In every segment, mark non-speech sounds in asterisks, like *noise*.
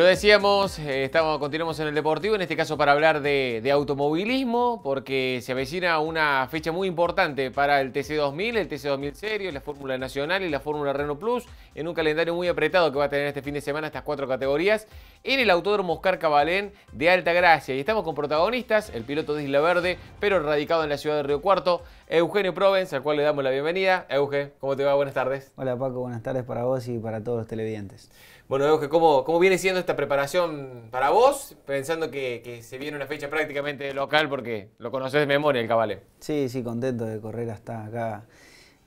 lo decíamos, eh, estamos, continuamos en el Deportivo, en este caso para hablar de, automovilismo, porque se avecina una fecha muy importante para el TC2000, el TC2000 Serio, la Fórmula Nacional y la Fórmula Renault Plus, en un calendario muy apretado que va a tener este fin de semana estas cuatro categorías, en el Autódromo Oscar Cabalén de Alta Gracia. Y estamos con protagonistas, el piloto de Isla Verde, pero radicado en la ciudad de Río Cuarto, Eugenio Provence, al cual le damos la bienvenida. Eugenio, ¿cómo te va? Buenas tardes. Hola Paco, buenas tardes para vos y para todos los televidentes. Bueno, Euge, ¿cómo, viene siendo esta preparación para vos? Pensando que, se viene una fecha prácticamente local porque lo conoces de memoria el Cabalé. Sí, sí, contento de correr hasta acá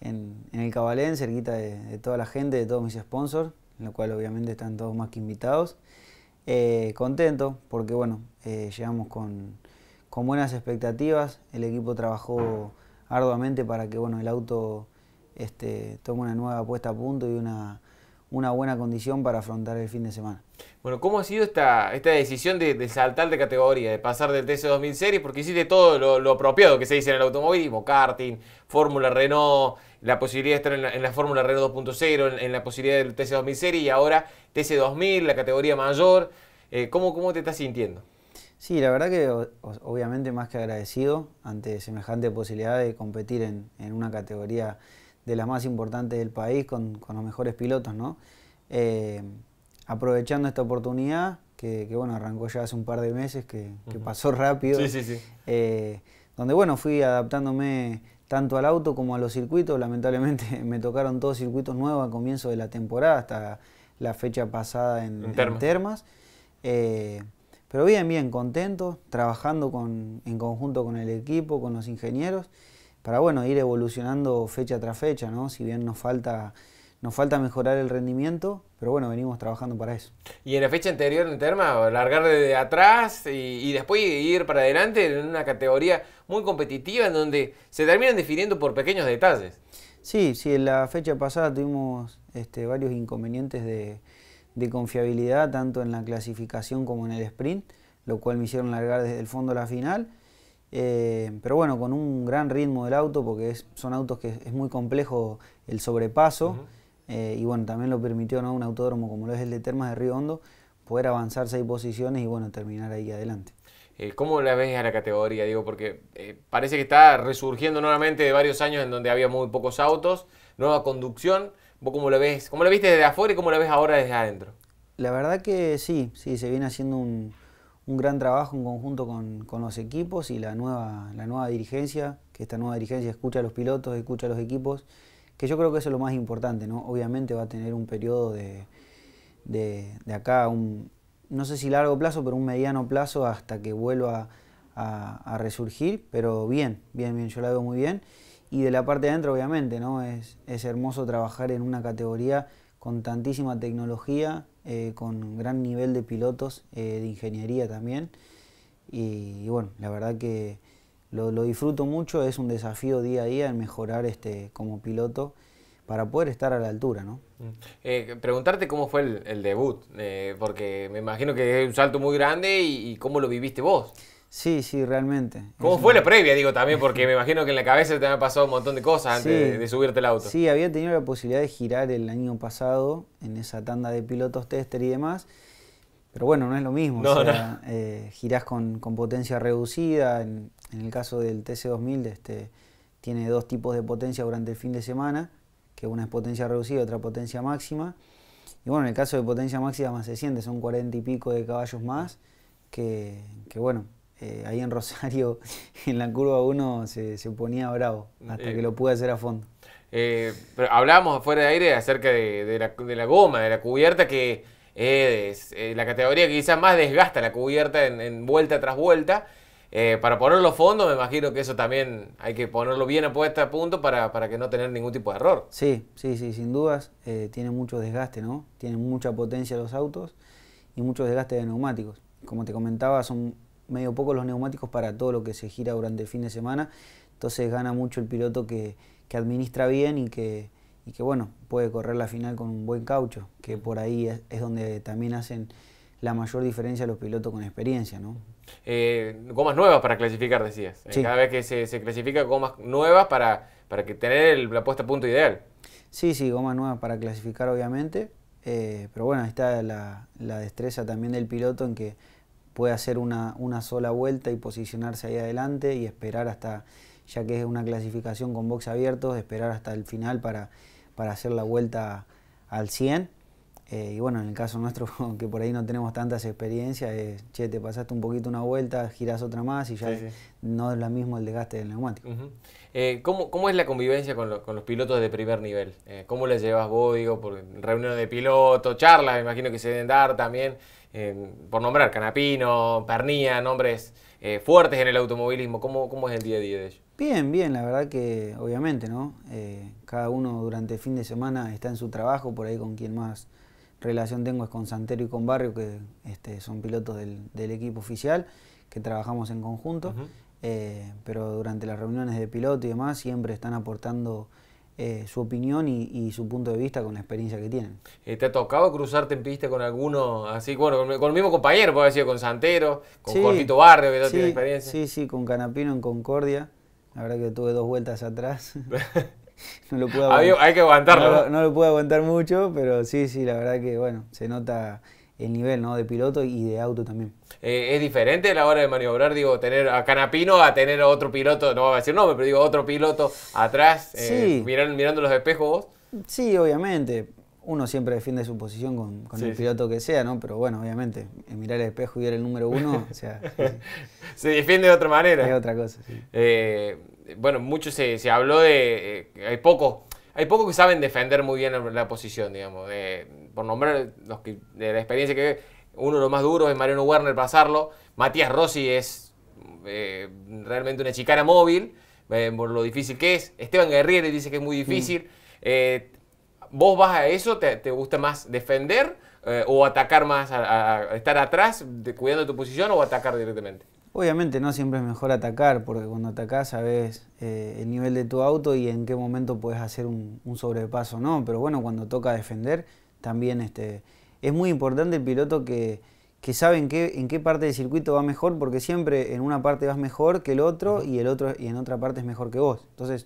en, el Cabalé, cerquita de, toda la gente, de todos mis sponsors, en lo cual obviamente están todos más que invitados. Eh, contento porque, bueno, eh, llegamos con, buenas expectativas. El equipo trabajó arduamente para que, bueno, el auto este, tome una nueva puesta a punto y una una buena condición para afrontar el fin de semana. Bueno, ¿cómo ha sido esta, esta decisión de, saltar de categoría, de pasar del TC2000 Series? Porque hiciste todo lo, apropiado que se dice en el automovilismo, karting, Fórmula Renault, la posibilidad de estar en la, Fórmula Renault 2.0, en, la posibilidad del TC2000 Series y ahora TC2000, la categoría mayor. Eh, ¿cómo, te estás sintiendo? Sí, la verdad que obviamente más que agradecido ante semejante posibilidad de competir en, en una categoría de las más importantes del país, con, los mejores pilotos, ¿no? Eh, aprovechando esta oportunidad, que, bueno, arrancó ya hace un par de meses, que, pasó rápido. Eh, donde bueno, fui adaptándome tanto al auto como a los circuitos. Lamentablemente *laughs* me tocaron todos circuitos nuevos al comienzo de la temporada, hasta la fecha pasada en, Termas. Eh, pero bien, bien, contento, trabajando en conjunto con el equipo, con los ingenieros para bueno, ir evolucionando fecha tras fecha, Si bien nos falta, nos falta mejorar el rendimiento, pero bueno, venimos trabajando para eso. Y en la fecha anterior en Terma, largar desde atrás y, después ir para adelante en una categoría muy competitiva en donde se terminan definiendo por pequeños detalles. Sí, sí, en la fecha pasada tuvimos este, varios inconvenientes de, de confiabilidad, tanto en la clasificación como en el sprint, lo cual me hicieron largar desde el fondo a la final eh, pero bueno, con un gran ritmo del auto, porque son autos que es muy complejo el sobrepaso. Eh, y bueno, también lo permitió ¿no? un autódromo como lo es el de Termas de Río Hondo, poder avanzar seis posiciones y bueno, terminar ahí adelante. Eh, ¿Cómo la ves a la categoría? Digo, porque parece que está resurgiendo nuevamente de varios años en donde había muy pocos autos, nueva conducción. ¿Vos cómo la ves? ¿Cómo la viste desde afuera y cómo la ves ahora desde adentro? La verdad que sí, sí, se viene haciendo un, un gran trabajo en conjunto con, los equipos y la nueva, la nueva dirigencia, que esta nueva dirigencia escucha a los pilotos, escucha a los equipos, que yo creo que eso es lo más importante, ¿no? Obviamente va a tener un periodo de, acá, un, no sé si largo plazo, pero un mediano plazo hasta que vuelva a, resurgir, pero bien, bien, bien, yo la veo muy bien. Y de la parte de adentro, obviamente, ¿no? Es, es hermoso trabajar en una categoría con tantísima tecnología, con eh, con gran nivel de pilotos, eh, de ingeniería también. Y, bueno, la verdad que lo, disfruto mucho, es un desafío día a día en mejorar este, como piloto para poder estar a la altura, ¿no? Mm. Eh, preguntarte cómo fue el, debut, porque me imagino que es un salto muy grande y cómo lo viviste vos. Sí, sí, realmente. ¿Cómo fue la previa? Digo también, porque me imagino que en la cabeza te han pasado un montón de cosas antes de, subirte el auto. Sí, había tenido la posibilidad de girar el año pasado en esa tanda de pilotos tester y demás. Pero bueno, no es lo mismo. o sea, eh, girás con, potencia reducida. En, el caso del TC2000, este, tiene dos tipos de potencia durante el fin de semana, que una es potencia reducida y otra potencia máxima. Y bueno, en el caso de potencia máxima más se siente, son 40 y pico de caballos más, que bueno, eh, ahí en Rosario, *laughs* en la curva 1, se, se, ponía bravo, hasta eh. que lo pude hacer a fondo. Eh, pero hablábamos afuera de aire acerca de, la, goma, de la cubierta, que es la categoría que quizás más desgasta la cubierta en, vuelta tras vuelta. para ponerlo a fondo, me imagino que eso también hay que ponerlo bien a puesta a punto para, para que no tener ningún tipo de error. Sí, sí, sí, sin dudas. tiene mucho desgaste, ¿no? Tiene mucha potencia los autos y mucho desgaste de neumáticos. Como te comentaba, son medio poco los neumáticos para todo lo que se gira durante el fin de semana. Entonces gana mucho el piloto que, administra bien y que, y que, bueno, puede correr la final con un buen caucho, que por ahí es, donde también hacen la mayor diferencia los pilotos con experiencia, ¿no? Eh, gomas nuevas para clasificar, decías. Eh, cada vez que se, se, clasifica, gomas nuevas para, para que tener la puesta a punto ideal. Sí, sí, gomas nuevas para clasificar, obviamente. Eh, pero bueno, ahí está la destreza también del piloto en que puede hacer una, una, sola vuelta y posicionarse ahí adelante y esperar hasta, ya que es una clasificación con box abiertos, esperar hasta el final para, para hacer la vuelta al 100 eh, y bueno, en el caso nuestro, *laughs* que por ahí no tenemos tantas experiencias, che, te pasaste un poquito una vuelta, girás otra más y ya no es lo mismo el desgaste del neumático. Eh, ¿cómo, es la convivencia con, los pilotos de primer nivel? Eh, ¿Cómo les llevas vos, digo, por reuniones de piloto charlas, me imagino que se deben dar también, por nombrar Canapino, Pernía, nombres fuertes en el automovilismo, ¿Cómo, ¿cómo es el día a día de ellos? Bien, bien, la verdad que obviamente, ¿no? cada uno durante el fin de semana está en su trabajo, por ahí con quien más relación tengo es con Santero y con Barrio, que este, son pilotos del, equipo oficial, que trabajamos en conjunto, eh, pero durante las reuniones de piloto y demás siempre están aportando eh, su opinión y, su punto de vista con la experiencia que tienen. Eh, ¿Te ha tocado cruzarte en pista con alguno así? Bueno, con, el mismo compañero, puedo decir, con Santero, con sí, Barrio, que no tiene experiencia. Sí, sí, con Canapino en Concordia. La verdad que tuve dos vueltas atrás. *laughs* *laughs* no lo puedo aguantar. Hay que aguantarlo. No, lo puedo aguantar mucho, pero sí, sí, la verdad que, bueno, se nota el nivel ¿no? de piloto y de auto también. Eh, ¿Es diferente la hora de maniobrar, digo, tener a Canapino a tener a otro piloto, no voy a decir nombre, pero digo, otro piloto atrás, eh, mirando, los espejos vos? Sí, obviamente. Uno siempre defiende su posición con, el piloto que sea, ¿no? Pero bueno, obviamente, eh, mirar el espejo y ver el número uno, o sea... *laughs* Se defiende de otra manera. Es otra cosa, eh, bueno, mucho se, se habló de, eh, hay pocos, hay pocos que saben defender muy bien la, posición, digamos, por nombrar los que, de la experiencia que uno de los más duros es Mariano Werner pasarlo, Matías Rossi es eh, realmente una chicana móvil, eh, por lo difícil que es, Esteban Guerriere dice que es muy difícil, mm. vos vas a eso, te, gusta más defender o atacar más, a, estar atrás, de, cuidando tu posición o atacar directamente? Obviamente no siempre es mejor atacar, porque cuando atacás sabes eh, el nivel de tu auto y en qué momento puedes hacer un, sobrepaso, ¿no? Pero bueno, cuando toca defender, también este, es muy importante el piloto que, que sabe en qué, parte del circuito va mejor, porque siempre en una parte vas mejor que el otro y, el otro, y en otra parte es mejor que vos. Entonces,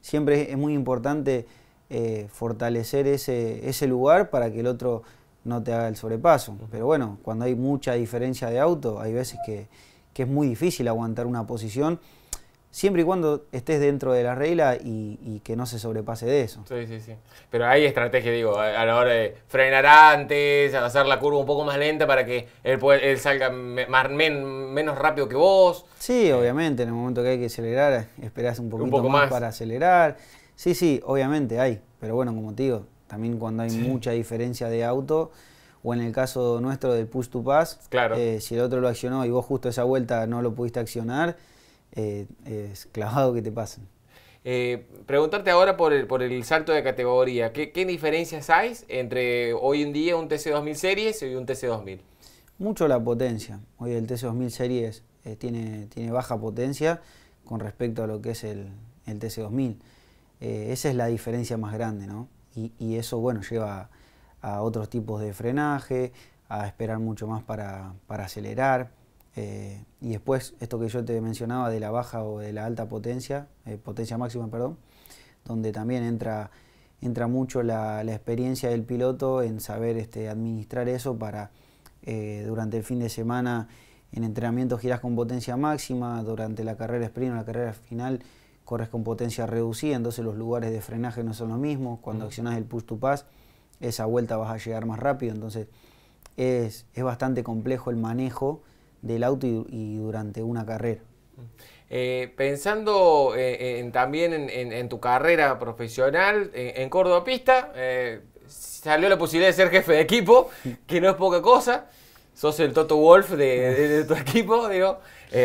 siempre es muy importante eh, fortalecer ese, ese lugar para que el otro no te haga el sobrepaso. Pero bueno, cuando hay mucha diferencia de auto, hay veces que que es muy difícil aguantar una posición, siempre y cuando estés dentro de la regla y, que no se sobrepase de eso. Sí, sí, sí. Pero hay estrategia, digo, a, la hora de frenar antes, hacer la curva un poco más lenta para que él, salga menos rápido que vos. Sí, eh. obviamente, en el momento que hay que acelerar, esperás un poquito poco más, para acelerar. Sí, sí, obviamente hay. Pero bueno, como te digo, también cuando hay mucha diferencia de auto, o en el caso nuestro del push to pass, eh, si el otro lo accionó y vos justo esa vuelta no lo pudiste accionar, eh, es clavado que te pasen. Eh, preguntarte ahora por el, por el salto de categoría, ¿Qué, diferencias hay entre hoy en día un TC2000 Series y un TC2000? Mucho la potencia. Hoy el TC2000 Series tiene, tiene baja potencia con respecto a lo que es el, TC2000. esa es la diferencia más grande, ¿no? Y, y eso, bueno, lleva a otros tipos de frenaje, a esperar mucho más para, acelerar. Eh, y después, esto que yo te mencionaba de la baja o de la alta potencia, eh, potencia máxima, perdón, donde también entra, entra mucho la, experiencia del piloto en saber este, administrar eso para eh, durante el fin de semana en entrenamiento giras con potencia máxima, durante la carrera sprint o la carrera final corres con potencia reducida, entonces los lugares de frenaje no son los mismos, cuando mm. accionas el push to pass esa vuelta vas a llegar más rápido. Entonces es, bastante complejo el manejo del auto y, durante una carrera. Eh, pensando eh, también en, tu carrera profesional en, Córdoba Pista, eh, salió la posibilidad de ser jefe de equipo, *laughs* que no es poca cosa. Sos el Toto Wolf de, tu *laughs* equipo, digo,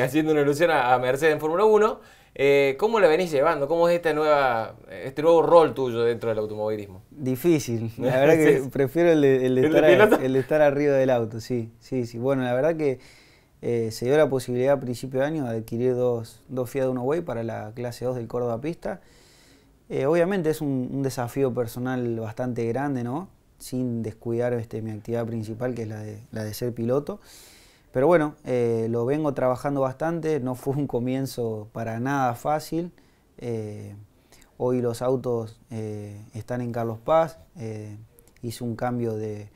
haciendo una alusión a Mercedes en Fórmula 1. Eh, ¿Cómo la venís llevando? ¿Cómo es nueva, este nuevo rol tuyo dentro del automovilismo? Difícil, *laughs* la verdad que prefiero el estar, arriba del auto, sí, sí, sí. Bueno, la verdad que eh, se dio la posibilidad a principio de año de adquirir dos, dos Fiat Uno Way para la clase 2 del Córdoba Pista. Eh, obviamente es un, desafío personal bastante grande, Sin descuidar este, mi actividad principal, que es la de, la de ser piloto. Pero bueno, eh, lo vengo trabajando bastante, no fue un comienzo para nada fácil. Eh, hoy los autos eh, están en Carlos Paz, hice un cambio de,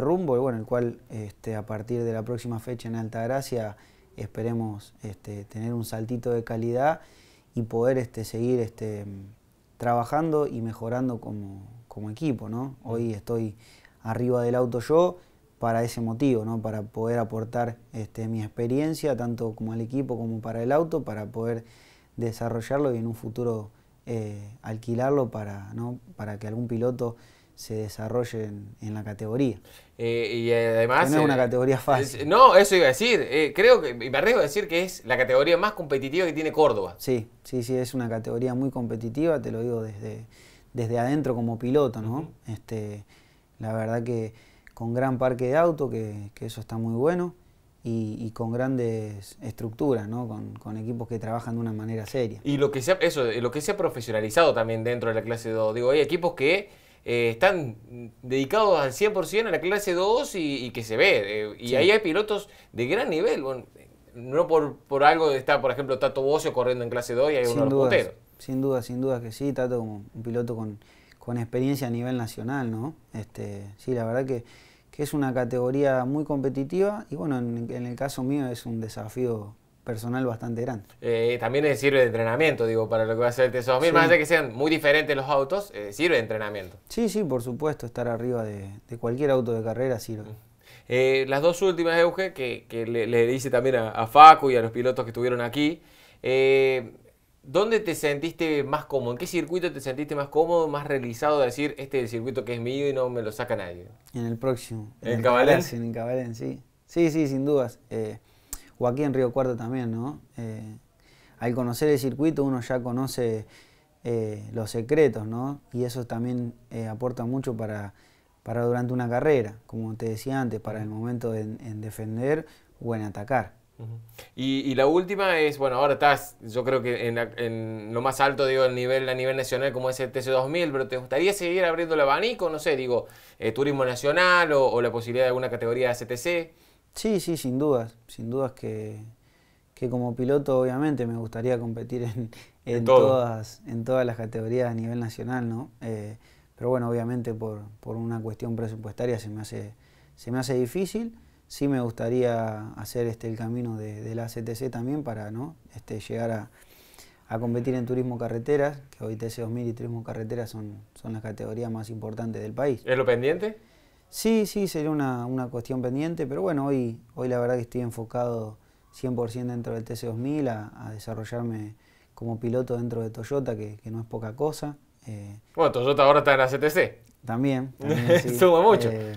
rumbo, bueno, el cual este, a partir de la próxima fecha en Altagracia esperemos este, tener un saltito de calidad y poder este, seguir trabajando y mejorando como, equipo. Hoy estoy arriba del auto yo para ese motivo, ¿no? para poder aportar este, mi experiencia, tanto como al equipo como para el auto, para poder desarrollarlo y en un futuro eh, alquilarlo para, ¿no? para que algún piloto se desarrolle en, la categoría. Eh, y además... no es una eh, categoría fácil. no, eso iba a decir. creo que, me arriesgo a decir que es la categoría más competitiva que tiene Córdoba. Sí, sí, sí, es una categoría muy competitiva, te lo digo desde, desde adentro como piloto, ¿no? este, la verdad que con gran parque de auto, que, eso está muy bueno, y, con grandes estructuras, ¿no? con, equipos que trabajan de una manera seria. Y lo que se ha, eso, eh, lo que se profesionalizado también dentro de la clase 2, digo, hay equipos que eh, están dedicados al 100% a la clase 2 y, que se ve, eh, y ahí hay pilotos de gran nivel, bueno, no por, por algo estar, por ejemplo, Tato Bocio corriendo en clase 2 y hay un de Sin duda, sin duda que sí, Tato como un piloto con con experiencia a nivel nacional, ¿no? Este, sí, la verdad que, es una categoría muy competitiva y bueno, en, el caso mío es un desafío personal bastante grande. Eh, también sirve de entrenamiento, digo, para lo que va a ser el T2000, más allá de que sean muy diferentes los autos, sirve de entrenamiento. Sí, sí, por supuesto, estar arriba de, cualquier auto de carrera sirve. Eh, las dos últimas, Euge, que, le, le, también a, Facu y a los pilotos que estuvieron aquí, eh, ¿Dónde te sentiste más cómodo? ¿En qué circuito te sentiste más cómodo, más realizado de decir, este es el circuito que es mío y no me lo saca nadie? En el próximo. ¿En, el Cabalén? En Cabalén, sí. Sí, sí, sin dudas. Eh, o aquí en Río Cuarto también, ¿no? Eh, al conocer el circuito uno ya conoce eh, los secretos, ¿no? Y eso también aporta mucho para, para durante una carrera, como te decía antes, para el momento en defender o en atacar. Y, la última es, bueno, ahora estás, yo creo que en, lo más alto, digo, el nivel, a nivel nacional, como es el TC2000, pero ¿te gustaría seguir abriendo el abanico? No sé, digo, eh, turismo nacional o, la posibilidad de alguna categoría de CTC. Sí, sí, sin dudas, sin dudas que, como piloto, obviamente, me gustaría competir en, todas, las categorías a nivel nacional, ¿no? Eh, pero bueno, obviamente por, una cuestión presupuestaria se me hace, se me hace difícil sí me gustaría hacer este, el camino de, la CTC también para ¿no? este, llegar a, competir en turismo carreteras, que hoy TC2000 y turismo carreteras son, son las categorías más importantes del país. ¿Es lo pendiente? Sí, sí, sería una, una cuestión pendiente, pero bueno, hoy, hoy la verdad que estoy enfocado 100% dentro del TC2000 a, desarrollarme como piloto dentro de Toyota, que, no es poca cosa. Eh, bueno, Toyota ahora está en la CTC. También. *laughs* también mucho. Eh,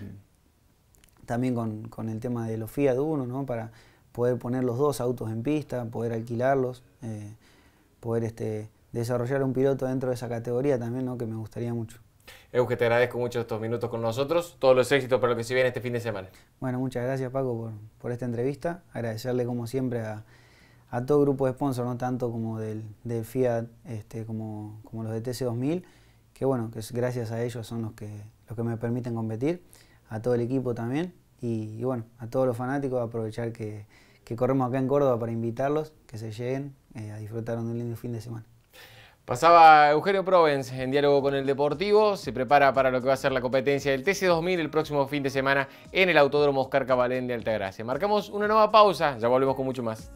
también con, el tema de los Fiat 1, para poder poner los dos autos en pista, poder alquilarlos, eh, poder este, desarrollar un piloto dentro de esa categoría también, ¿no? que me gustaría mucho. Eugenio, te agradezco mucho estos minutos con nosotros, todos los éxitos para lo que se viene este fin de semana. Bueno, muchas gracias Paco por, esta entrevista, agradecerle como siempre a, a todo grupo de sponsors, tanto como del, Fiat, este, como, los de TC2000, que bueno, que gracias a ellos son los los que me permiten competir a todo el equipo también y, bueno, a todos los fanáticos, aprovechar que, corremos acá en Córdoba para invitarlos, que se lleguen eh, a disfrutar un lindo fin de semana. Pasaba Eugenio Provence en diálogo con el Deportivo, se prepara para lo que va a ser la competencia del TC2000 el próximo fin de semana en el Autódromo Oscar Cabalén de Altagracia. Marcamos una nueva pausa, ya volvemos con mucho más.